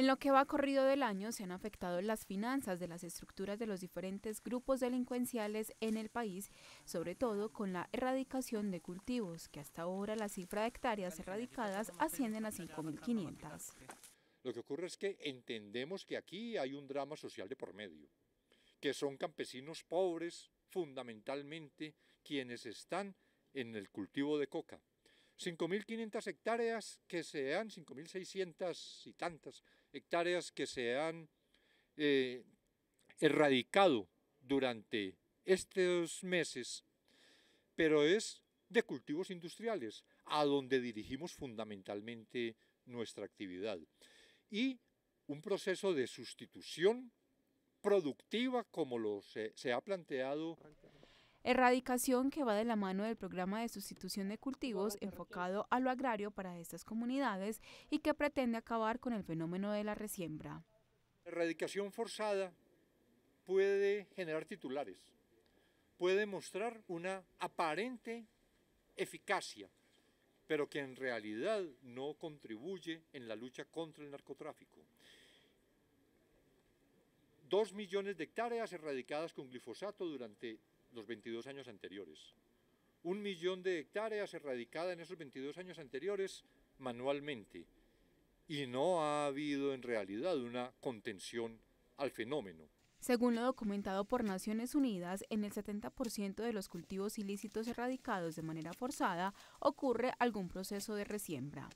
En lo que va corrido del año se han afectado las finanzas de las estructuras de los diferentes grupos delincuenciales en el país, sobre todo con la erradicación de cultivos, que hasta ahora la cifra de hectáreas erradicadas ascienden a 5.500. Lo que ocurre es que entendemos que aquí hay un drama social de por medio, que son campesinos pobres fundamentalmente quienes están en el cultivo de coca 5.500 hectáreas que se han, 5.600 y tantas hectáreas que se han eh, erradicado durante estos meses, pero es de cultivos industriales, a donde dirigimos fundamentalmente nuestra actividad. Y un proceso de sustitución productiva, como lo se ha planteado erradicación que va de la mano del programa de sustitución de cultivos enfocado a lo agrario para estas comunidades y que pretende acabar con el fenómeno de la resiembra. Erradicación forzada puede generar titulares, puede mostrar una aparente eficacia, pero que en realidad no contribuye en la lucha contra el narcotráfico. Dos millones de hectáreas erradicadas con glifosato durante los 22 años anteriores. Un millón de hectáreas erradicadas en esos 22 años anteriores manualmente. Y no ha habido en realidad una contención al fenómeno. Según lo documentado por Naciones Unidas, en el 70% de los cultivos ilícitos erradicados de manera forzada ocurre algún proceso de resiembra.